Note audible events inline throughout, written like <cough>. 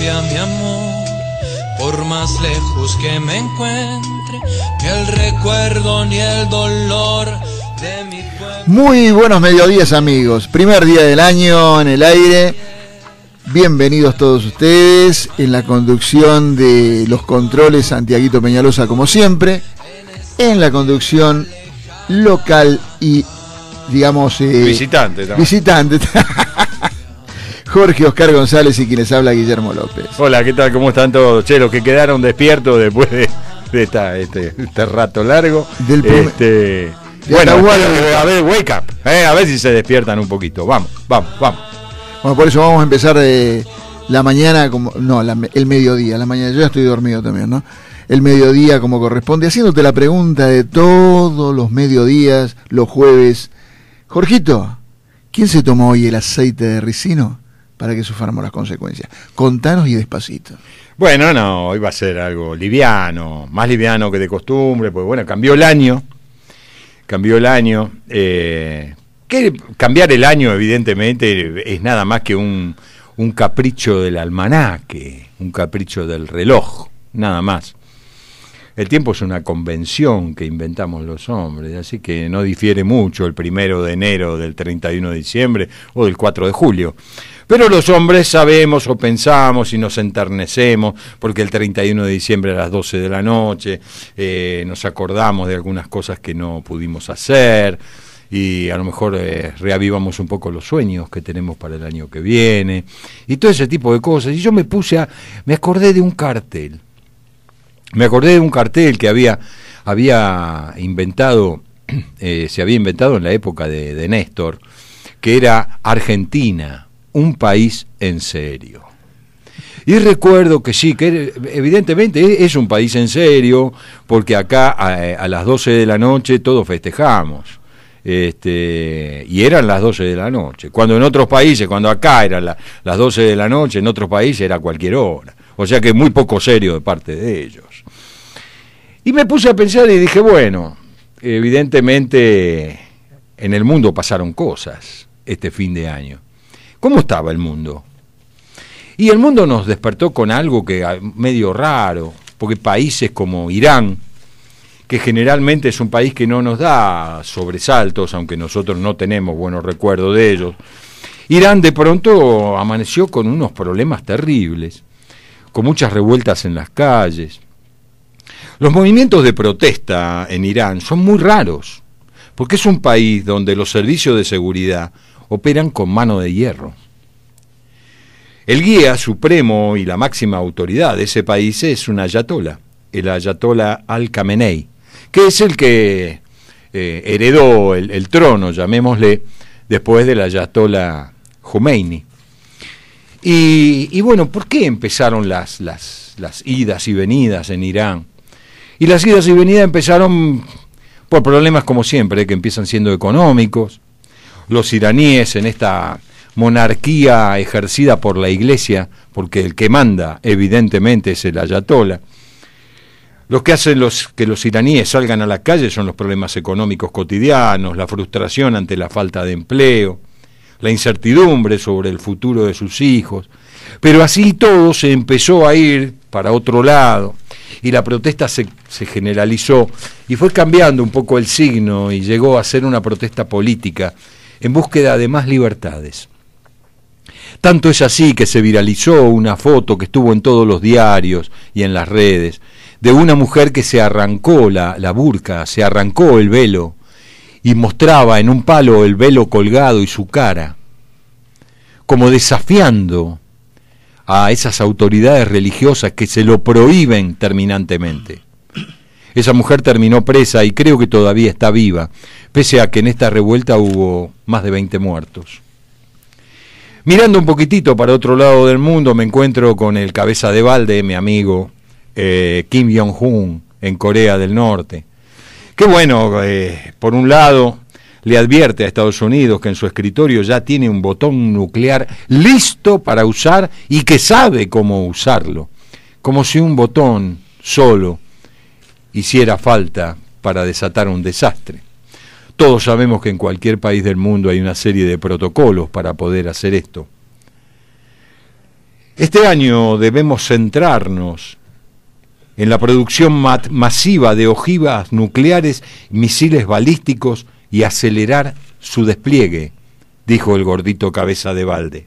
mi amor, por más lejos que me encuentre, el recuerdo ni el dolor de Muy buenos mediodías amigos, primer día del año en el aire. Bienvenidos todos ustedes en la conducción de los controles Santiaguito Peñalosa como siempre, en la conducción local y digamos eh, visitante también. visitante <laughs> Jorge Oscar González y quienes habla Guillermo López. Hola, ¿qué tal? ¿Cómo están todos? Che, los que quedaron despiertos después de, este, este, rato largo. Del este, bueno, a ver, wake up. Eh, a ver si se despiertan un poquito. Vamos, vamos, vamos. Bueno, por eso vamos a empezar la mañana, como no, el mediodía. La mañana, yo ya estoy dormido también, ¿no? El mediodía como corresponde, haciéndote la pregunta de todos los mediodías, los jueves. Jorgito, ¿quién se tomó hoy el aceite de ricino? para que suframos las consecuencias. Contanos y despacito. Bueno, no, hoy va a ser algo liviano, más liviano que de costumbre, pues bueno, cambió el año, cambió el año. Eh, que cambiar el año, evidentemente, es nada más que un capricho del almanaque, un capricho del reloj, nada más. El tiempo es una convención que inventamos los hombres, así que no difiere mucho el primero de enero, del 31 de diciembre o del 4 de julio. Pero los hombres sabemos o pensamos y nos enternecemos porque el 31 de diciembre a las 12 de la noche eh, nos acordamos de algunas cosas que no pudimos hacer y a lo mejor eh, reavivamos un poco los sueños que tenemos para el año que viene y todo ese tipo de cosas. Y yo me puse a, me acordé de un cartel me acordé de un cartel que había, había inventado, <clears throat> eh, se había inventado en la época de, Néstor, que era Argentina, un país en serio. Y recuerdo que sí, que evidentemente e, es un país en serio, porque acá a, las 12 de la noche todos festejamos. Este, y eran las 12 de la noche. Cuando en otros países, cuando acá eran las 12 de la noche, en otros países era cualquier hora. O sea que muy poco serio de parte de ellos. Y me puse a pensar y dije, bueno, evidentemente en el mundo pasaron cosas este fin de año. ¿Cómo estaba el mundo? Y el mundo nos despertó con algo que ah, medio raro, porque países como Irán, que generalmente es un país que no nos da sobresaltos, aunque nosotros no tenemos buenos recuerdos de ellos, Irán de pronto amaneció con unos problemas terribles con muchas revueltas en las calles. Los movimientos de protesta en Irán son muy raros, porque es un país donde los servicios de seguridad operan con mano de hierro. El guía supremo y la máxima autoridad de ese país es un ayatola, el ayatola al-Khamenei, que es el que eh, heredó el, trono, llamémosle, después del ayatola Khomeini. Y, bueno, ¿por qué empezaron las, idas y venidas en Irán? Y las idas y venidas empezaron por problemas como siempre, que empiezan siendo económicos. Los iraníes en esta monarquía ejercida por la iglesia, porque el que manda evidentemente es el ayatola. Los que hacen los, que los iraníes salgan a la calle son los problemas económicos cotidianos, la frustración ante la falta de empleo, la incertidumbre sobre el futuro de sus hijos. Pero así todo se empezó a ir para otro lado y la protesta se, se, generalizó y fue cambiando un poco el signo y llegó a ser una protesta política en búsqueda de más libertades. Tanto es así que se viralizó una foto que estuvo en todos los diarios y en las redes de una mujer que se arrancó la, la burca, se arrancó el velo y mostraba en un palo el velo colgado y su cara, como desafiando a esas autoridades religiosas que se lo prohíben terminantemente. Esa mujer terminó presa y creo que todavía está viva, pese a que en esta revuelta hubo más de 20 muertos. Mirando un poquitito para otro lado del mundo, me encuentro con el cabeza de balde, mi amigo eh, Kim Jong-un, en Corea del Norte. Qué bueno, eh, por un lado, le advierte a Estados Unidos que en su escritorio ya tiene un botón nuclear listo para usar y que sabe cómo usarlo, como si un botón solo hiciera falta para desatar un desastre. Todos sabemos que en cualquier país del mundo hay una serie de protocolos para poder hacer esto. Este año debemos centrarnos en la producción masiva de ojivas nucleares, misiles balísticos y acelerar su despliegue, dijo el gordito cabeza de balde.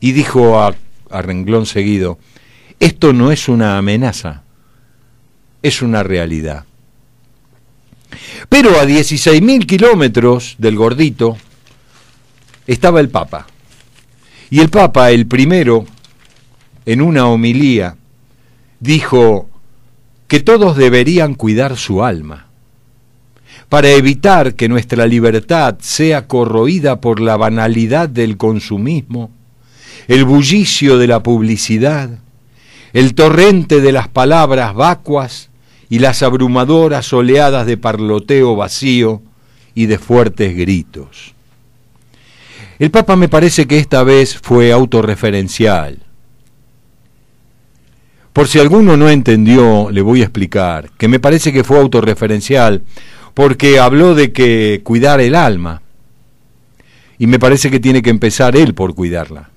Y dijo a, renglón seguido, esto no es una amenaza, es una realidad. Pero a 16.000 kilómetros del gordito estaba el Papa. Y el Papa, el primero, en una homilía, dijo que todos deberían cuidar su alma, para evitar que nuestra libertad sea corroída por la banalidad del consumismo, el bullicio de la publicidad, el torrente de las palabras vacuas y las abrumadoras oleadas de parloteo vacío y de fuertes gritos. El Papa me parece que esta vez fue autorreferencial por si alguno no entendió, le voy a explicar, que me parece que fue autorreferencial, porque habló de que cuidar el alma. Y me parece que tiene que empezar él por cuidarla.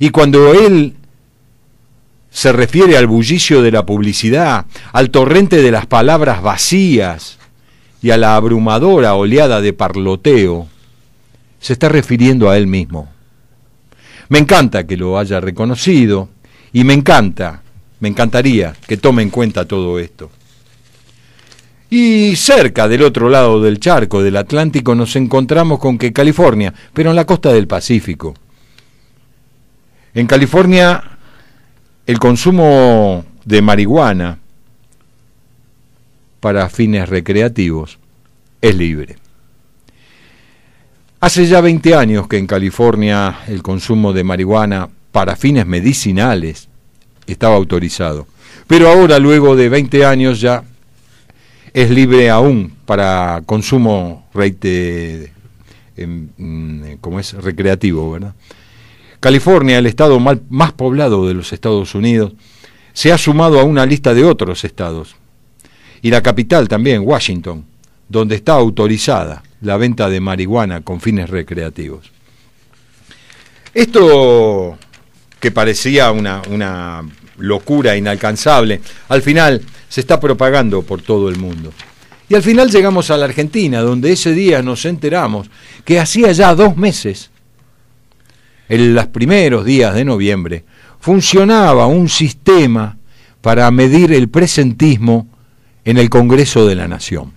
Y cuando él se refiere al bullicio de la publicidad, al torrente de las palabras vacías y a la abrumadora oleada de parloteo, se está refiriendo a él mismo. Me encanta que lo haya reconocido, y me encanta, me encantaría que tome en cuenta todo esto. Y cerca del otro lado del charco del Atlántico nos encontramos con que California, pero en la costa del Pacífico. En California el consumo de marihuana para fines recreativos es libre. Hace ya 20 años que en California el consumo de marihuana para fines medicinales estaba autorizado. Pero ahora, luego de 20 años ya, es libre aún para consumo em, mm, como es recreativo, ¿verdad? California, el estado más poblado de los Estados Unidos, se ha sumado a una lista de otros estados. Y la capital también, Washington, donde está autorizada la venta de marihuana con fines recreativos. Esto que parecía una, una locura inalcanzable, al final se está propagando por todo el mundo. Y al final llegamos a la Argentina, donde ese día nos enteramos que hacía ya dos meses, en los primeros días de noviembre, funcionaba un sistema para medir el presentismo en el Congreso de la Nación.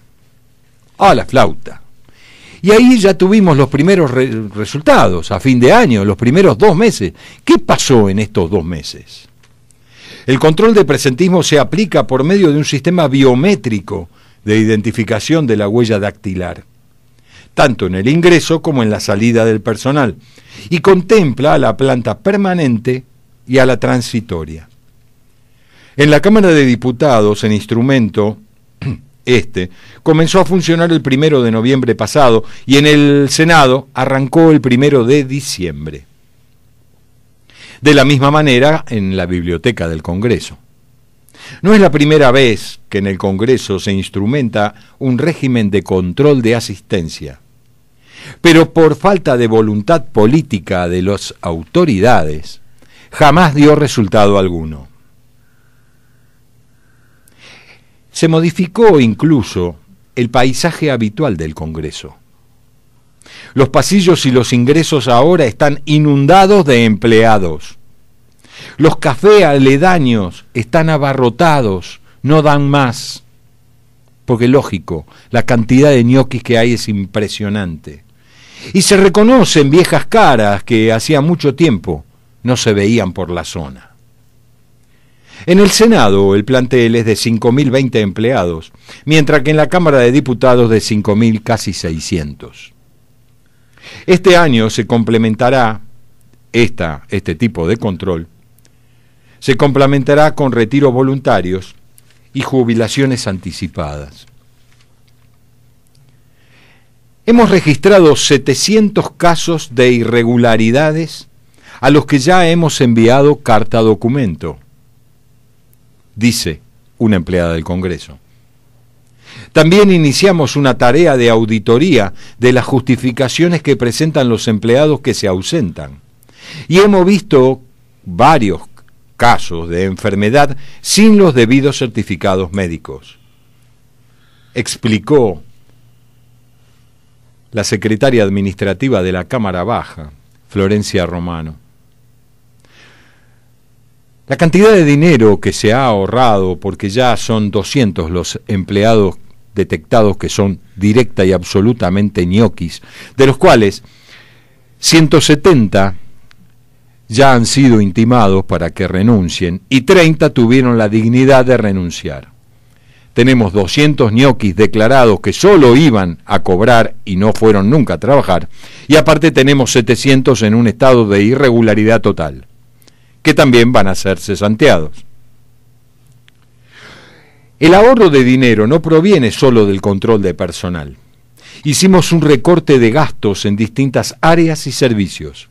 A la flauta. Y ahí ya tuvimos los primeros resultados, a fin de año, los primeros dos meses. ¿Qué pasó en estos dos meses? El control de presentismo se aplica por medio de un sistema biométrico de identificación de la huella dactilar, tanto en el ingreso como en la salida del personal, y contempla a la planta permanente y a la transitoria. En la Cámara de Diputados, en instrumento este, comenzó a funcionar el primero de noviembre pasado y en el Senado arrancó el primero de diciembre. De la misma manera en la biblioteca del Congreso. No es la primera vez que en el Congreso se instrumenta un régimen de control de asistencia, pero por falta de voluntad política de las autoridades, jamás dio resultado alguno. Se modificó incluso el paisaje habitual del Congreso. Los pasillos y los ingresos ahora están inundados de empleados. Los cafés aledaños están abarrotados, no dan más. Porque lógico, la cantidad de ñoquis que hay es impresionante. Y se reconocen viejas caras que hacía mucho tiempo no se veían por la zona. En el Senado el plantel es de 5.020 empleados, mientras que en la Cámara de Diputados de 5.000 casi 600. Este año se complementará este tipo de control, se complementará con retiros voluntarios y jubilaciones anticipadas. Hemos registrado 700 casos de irregularidades a los que ya hemos enviado carta documento dice una empleada del Congreso. También iniciamos una tarea de auditoría de las justificaciones que presentan los empleados que se ausentan. Y hemos visto varios casos de enfermedad sin los debidos certificados médicos. Explicó la secretaria administrativa de la Cámara Baja, Florencia Romano. La cantidad de dinero que se ha ahorrado, porque ya son 200 los empleados detectados que son directa y absolutamente ñoquis, de los cuales 170 ya han sido intimados para que renuncien y 30 tuvieron la dignidad de renunciar. Tenemos 200 ñoquis declarados que solo iban a cobrar y no fueron nunca a trabajar, y aparte tenemos 700 en un estado de irregularidad total que también van a ser cesanteados. El ahorro de dinero no proviene solo del control de personal. Hicimos un recorte de gastos en distintas áreas y servicios.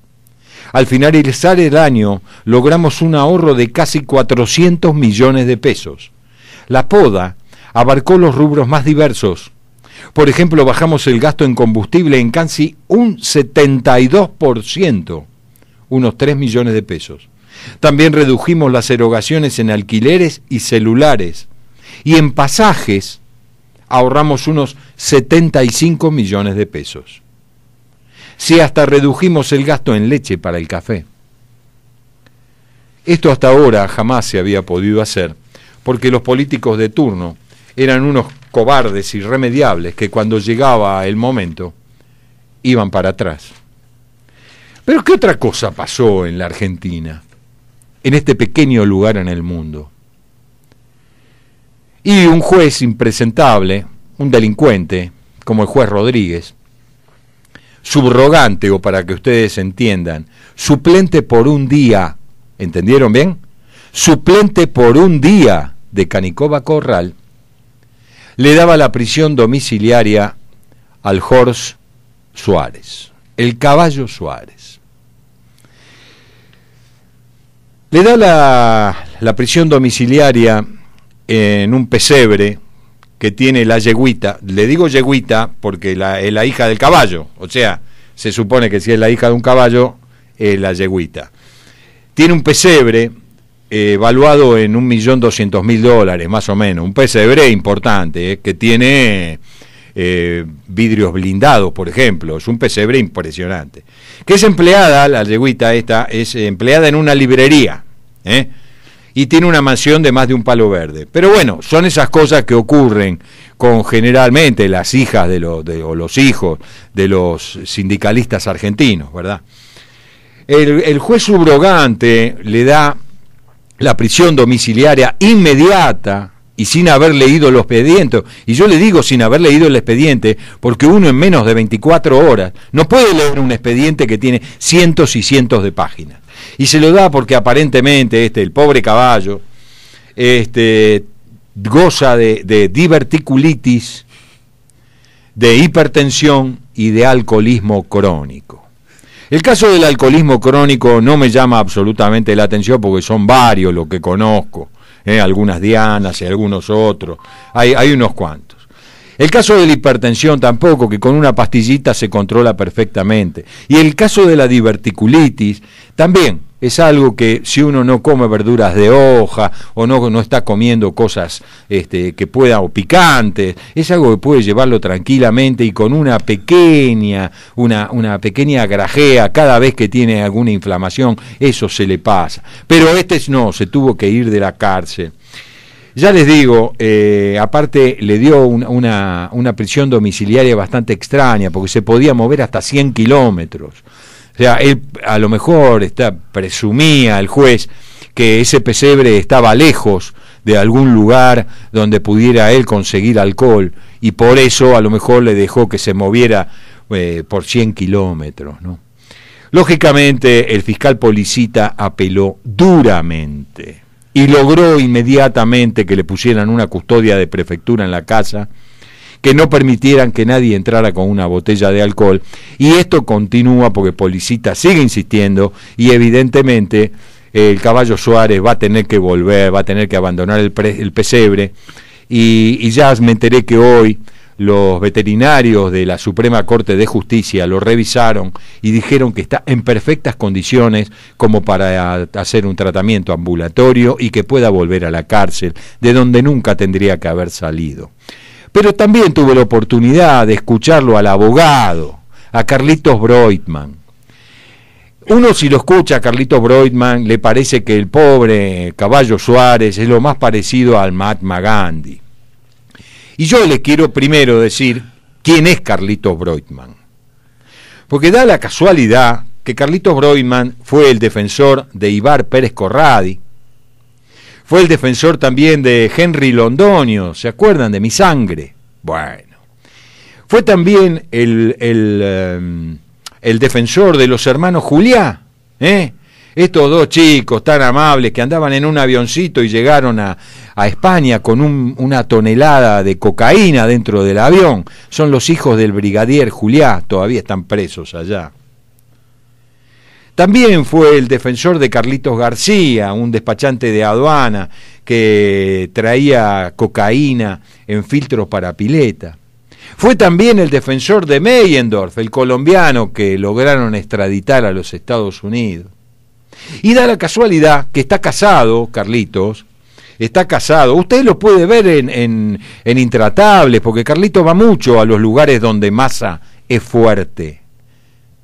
Al finalizar el año logramos un ahorro de casi 400 millones de pesos. La poda abarcó los rubros más diversos. Por ejemplo, bajamos el gasto en combustible en casi un 72%, unos 3 millones de pesos. También redujimos las erogaciones en alquileres y celulares. Y en pasajes ahorramos unos 75 millones de pesos. Si hasta redujimos el gasto en leche para el café. Esto hasta ahora jamás se había podido hacer, porque los políticos de turno eran unos cobardes irremediables que cuando llegaba el momento iban para atrás. Pero ¿qué otra cosa pasó en la Argentina? en este pequeño lugar en el mundo. Y un juez impresentable, un delincuente, como el juez Rodríguez, subrogante, o para que ustedes entiendan, suplente por un día, ¿entendieron bien? Suplente por un día de Canicoba Corral, le daba la prisión domiciliaria al Jorge Suárez, el caballo Suárez. Le da la, prisión domiciliaria en un pesebre que tiene la yeguita. Le digo yeguita porque es la hija del caballo. O sea, se supone que si es la hija de un caballo, es la yeguita. Tiene un pesebre evaluado eh, en 1.200.000 dólares, más o menos. Un pesebre importante, eh, que tiene eh, vidrios blindados, por ejemplo. Es un pesebre impresionante. Que es empleada, la yeguita esta, es empleada en una librería ¿eh? y tiene una mansión de más de un palo verde. Pero bueno, son esas cosas que ocurren con generalmente las hijas de los, o los hijos de los sindicalistas argentinos, ¿verdad? El, el juez subrogante le da la prisión domiciliaria inmediata y sin haber leído el expediente. Y yo le digo sin haber leído el expediente, porque uno en menos de 24 horas no puede leer un expediente que tiene cientos y cientos de páginas. Y se lo da porque aparentemente este, el pobre caballo, este, goza de, diverticulitis, de hipertensión y de alcoholismo crónico. El caso del alcoholismo crónico no me llama absolutamente la atención porque son varios los que conozco, ¿eh? algunas dianas y algunos otros, hay, hay unos cuantos. El caso de la hipertensión tampoco, que con una pastillita se controla perfectamente. Y el caso de la diverticulitis también es algo que si uno no come verduras de hoja o no, no está comiendo cosas este, que pueda o picantes, es algo que puede llevarlo tranquilamente y con una pequeña, una, una pequeña grajea cada vez que tiene alguna inflamación, eso se le pasa. Pero este no, se tuvo que ir de la cárcel ya les digo, eh, aparte le dio una, prisión domiciliaria bastante extraña, porque se podía mover hasta 100 kilómetros. O sea, él a lo mejor está, presumía el juez que ese pesebre estaba lejos de algún lugar donde pudiera él conseguir alcohol y por eso a lo mejor le dejó que se moviera eh, por 100 kilómetros. ¿no? Lógicamente el fiscal Policita apeló duramente y logró inmediatamente que le pusieran una custodia de prefectura en la casa, que no permitieran que nadie entrara con una botella de alcohol. Y esto continúa porque Policita sigue insistiendo y evidentemente eh, el caballo Suárez va a tener que volver, va a tener que abandonar el, pesebre. Y, y ya me enteré que hoy los veterinarios de la Suprema Corte de Justicia lo revisaron y dijeron que está en perfectas condiciones como para hacer un tratamiento ambulatorio y que pueda volver a la cárcel, de donde nunca tendría que haber salido. Pero también tuve la oportunidad de escucharlo al abogado, a Carlitos Broitman. Uno si lo escucha a Carlitos Broitman le parece que el pobre Caballo Suárez es lo más parecido al Mahatma Gandhi y yo le quiero primero decir quién es Carlitos Broitman. Porque da la casualidad que Carlitos Broitman fue el defensor de Ibar Pérez Corradi, fue el defensor también de Henry Londonio. ¿se acuerdan de Mi Sangre? Bueno, fue también el, el, em, defensor de los hermanos Juliá, ¿eh? estos dos chicos tan amables que andaban en un avioncito y llegaron a, a España con una tonelada de cocaína dentro del avión. Son los hijos del brigadier Juliá, todavía están presos allá. También fue el defensor de Carlitos García, un despachante de aduana que traía cocaína en filtros para pileta. Fue también el defensor de Meyendorf, el colombiano que lograron extraditar a los Estados Unidos. Y da la casualidad que está casado, Carlitos, está casado. Usted lo puede ver en, en, Intratables, porque Carlito va mucho a los lugares donde masa es fuerte.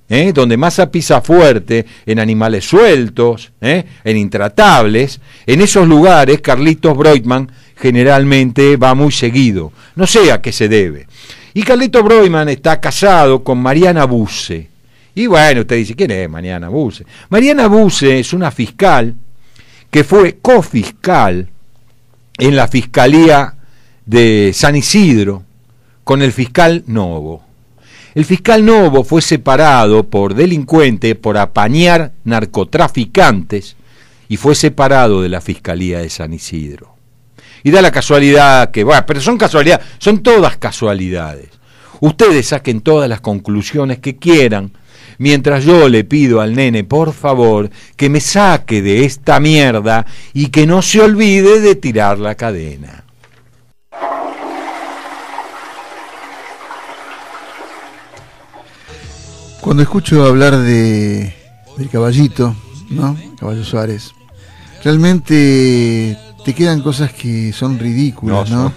¿Eh? donde masa pisa fuerte, en animales sueltos, ¿eh? en intratables, en esos lugares Carlitos Broitman generalmente va muy seguido. No sé a qué se debe. Y Carlitos Broitman está casado con Mariana Buse. Y bueno, usted dice, ¿quién es Mariana Buse? Mariana Buse es una fiscal que fue cofiscal en la Fiscalía de San Isidro con el fiscal Novo. El fiscal Novo fue separado por delincuente por apañar narcotraficantes y fue separado de la Fiscalía de San Isidro. Y da la casualidad que, Bueno, pero son casualidades, son todas casualidades. Ustedes saquen todas las conclusiones que quieran mientras yo le pido al nene, por favor, que me saque de esta mierda y que no se olvide de tirar la cadena. Cuando escucho hablar de del caballito, ¿no? Caballo Suárez. Realmente te quedan cosas que son ridículas, ¿no?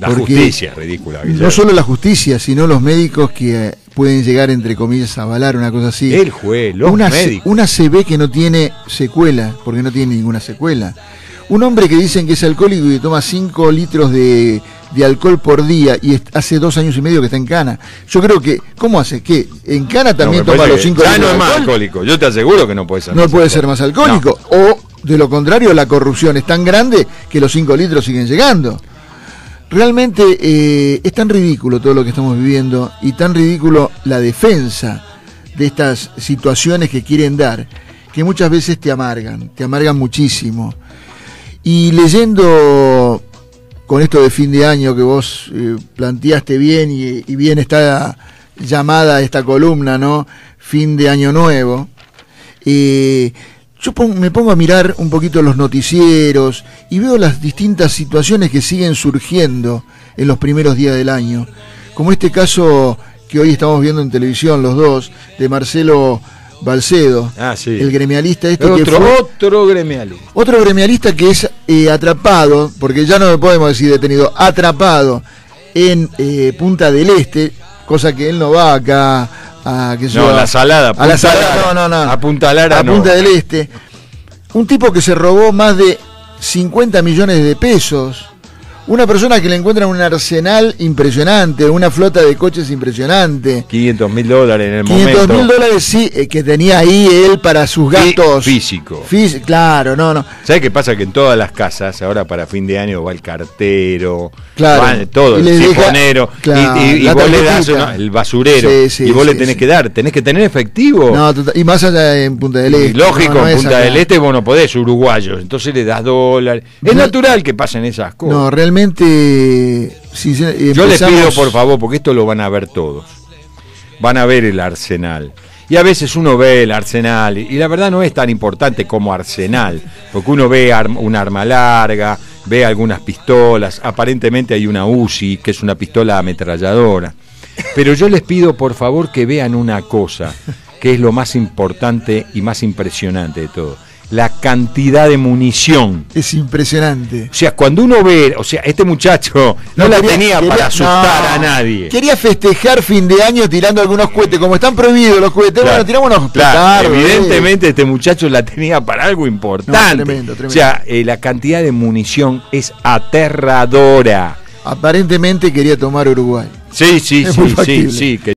La justicia es ridícula. No solo la justicia, sino los médicos que pueden llegar, entre comillas, a avalar una cosa así. El juez, una, se ve CB que no tiene secuela, porque no tiene ninguna secuela. Un hombre que dicen que es alcohólico y toma 5 litros de, alcohol por día y hace dos años y medio que está en cana. Yo creo que, ¿cómo hace? Que ¿En cana también toma los 5 litros? Ya no es más alcohólico. Yo te aseguro que no puede ser. No más puede ser más alcohólico. O, de lo contrario, la corrupción es tan grande que los 5 litros siguen llegando realmente eh, es tan ridículo todo lo que estamos viviendo y tan ridículo la defensa de estas situaciones que quieren dar, que muchas veces te amargan, te amargan muchísimo. Y leyendo con esto de fin de año que vos eh, planteaste bien y, bien está llamada esta columna, ¿no? Fin de año nuevo. Eh, yo me pongo a mirar un poquito los noticieros y veo las distintas situaciones que siguen surgiendo en los primeros días del año, como este caso que hoy estamos viendo en televisión los dos, de Marcelo Balcedo, ah, el gremialista este otro, que otro gremialista. Otro gremialista que es eh, atrapado, porque ya no podemos decir detenido, atrapado en eh, Punta del Este, cosa que él no va acá Ah, no, la salada, a la salada, no, no, no, a Punta del Este. Un tipo que se robó más de 50 millones de pesos una persona que le encuentra un arsenal impresionante, una flota de coches impresionante. 500 mil dólares en el momento. 500 mil dólares, sí, eh, que tenía ahí él para sus gastos. Y físico. claro, no, no. ¿Sabes qué pasa? Que en todas las casas, ahora para fin de año va el cartero, claro. todo, el sifonero, y, vos le das el basurero, y vos le tenés que dar, tenés que tener efectivo. y más allá en Punta del Este. lógico, en Punta del Este vos no podés, uruguayos, entonces le das dólares. Es natural que pasen esas cosas. No, realmente eh, yo les pido por favor, porque esto lo van a ver todos. Van a ver el arsenal. Y a veces uno ve el arsenal, y la verdad no es tan importante como arsenal, porque uno ve un arma larga, ve algunas pistolas, aparentemente hay una UCI, que es una pistola ametralladora. Pero yo les pido por favor que vean una cosa, que es lo más importante y más impresionante de todo la cantidad de munición. Es impresionante. O sea, cuando uno ve, o sea, este muchacho no, la tenía para asustar a nadie. Quería festejar fin de año tirando algunos cohetes, como están prohibidos los cohetes, bueno, tiramos unos claro, Evidentemente eh. este muchacho la tenía para algo importante. tremendo, tremendo. O sea, eh, la cantidad de munición es aterradora. Aparentemente quería tomar Uruguay. Sí, sí, sí, sí, sí.